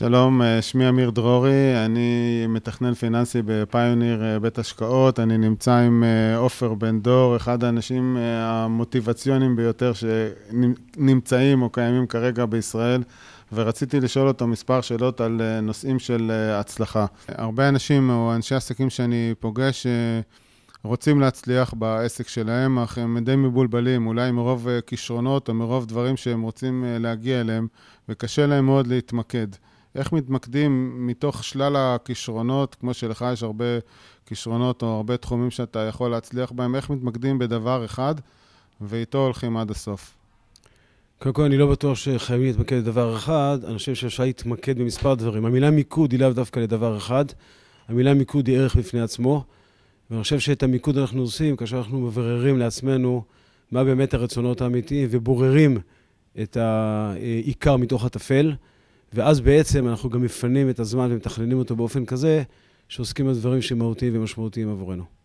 שלום, אה, שמי אמיר דרורי, אני מתכנן פיננסי בפיוניר אה, בית השקעות, אני נמצא עם אה, עופר בן דור, אחד האנשים המוטיבציונים ביותר שנמצאים או קיימים כרגע בישראל, ורציתי לשאול אותו מספר שאלות על נושאים של הצלחה. הרבה אנשים או אנשי עסקים שאני פוגש רוצים להצליח בעסק שלהם, אך הם די מבולבלים, אולי מרוב כישרונות או מרוב דברים שהם רוצים להגיע אליהם, וקשה להם מאוד להתמקד. איך מתמקדים מתוך שלל הכישרונות, כמו שלך יש הרבה כישרונות או הרבה תחומים שאתה יכול להצליח בהם, איך מתמקדים בדבר אחד ואיתו הולכים עד הסוף? קודם כל, אני לא בטוח שחייבים להתמקד בדבר אחד, אני חושב שאפשר להתמקד במספר דברים. המילה מיקוד היא לאו דווקא לדבר אחד, המילה מיקוד היא ערך בפני עצמו, ואני חושב שאת המיקוד אנחנו עושים כאשר אנחנו מבררים לעצמנו מה באמת הרצונות האמיתיים ובוררים את העיקר מתוך הטפל. ואז בעצם אנחנו גם מפנים את הזמן ומתכננים אותו באופן כזה שעוסקים בדברים שמהותיים ומשמעותיים עבורנו.